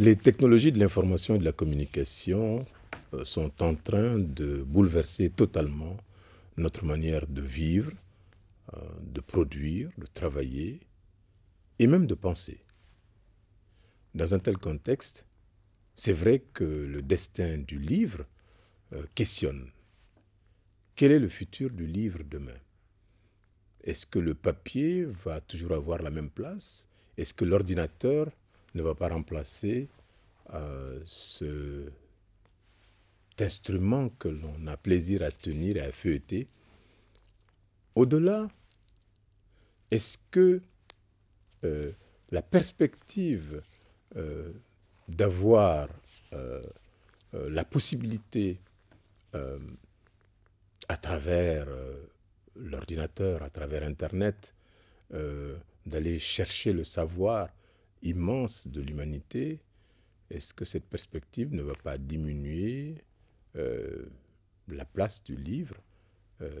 Les technologies de l'information et de la communication euh, sont en train de bouleverser totalement notre manière de vivre, euh, de produire, de travailler et même de penser. Dans un tel contexte, c'est vrai que le destin du livre euh, questionne. Quel est le futur du livre demain Est-ce que le papier va toujours avoir la même place Est-ce que l'ordinateur ne va pas remplacer cet euh, ce instrument que l'on a plaisir à tenir et à feuilleter. Au-delà, est-ce que euh, la perspective euh, d'avoir la possibilité à travers l'ordinateur, à travers Internet, d'aller chercher le savoir, immense de l'humanité, est-ce que cette perspective ne va pas diminuer euh, la place du livre euh,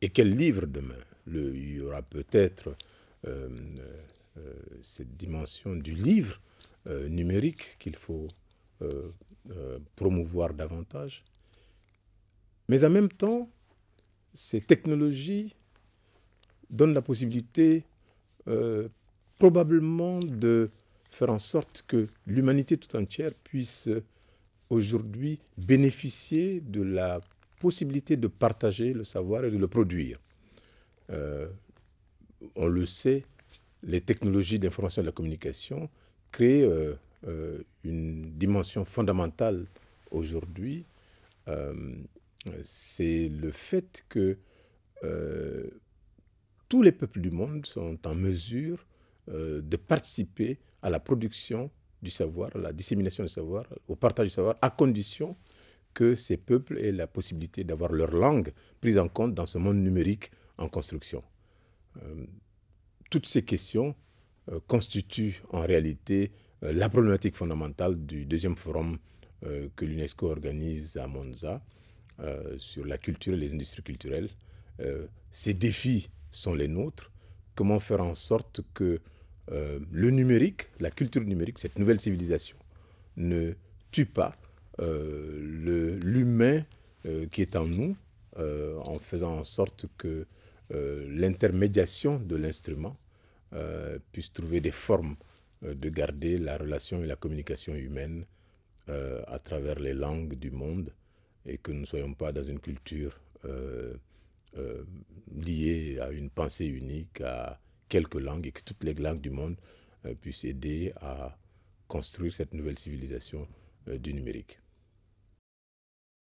Et quel livre demain Il y aura peut-être euh, cette dimension du livre numérique qu'il faut promouvoir davantage. Mais en même temps, ces technologies donnent la possibilité probablement de faire en sorte que l'humanité tout entière puisse euh, aujourd'hui bénéficier de la possibilité de partager le savoir et de le produire. Euh, on le sait, les technologies d'information et de la communication créent euh, une dimension fondamentale aujourd'hui. C'est le fait que tous les peuples du monde sont en mesure euh, de participer à la production du savoir, à la dissémination du savoir, au partage du savoir, à condition que ces peuples aient la possibilité d'avoir leur langue prise en compte dans ce monde numérique en construction. Euh, toutes ces questions euh, constituent en réalité la problématique fondamentale du deuxième forum que l'UNESCO organise à Monza sur la culture et les industries culturelles. ces défis sont les nôtres. Comment faire en sorte que euh, le numérique, la culture numérique, cette nouvelle civilisation, ne tue pas euh, l'humain euh, qui est en nous en faisant en sorte que l'intermédiation de l'instrument puisse trouver des formes de garder la relation et la communication humaine à travers les langues du monde et que nous ne soyons pas dans une culture liée à une pensée unique, à quelques langues et que toutes les langues du monde euh, puissent aider à construire cette nouvelle civilisation euh, du numérique.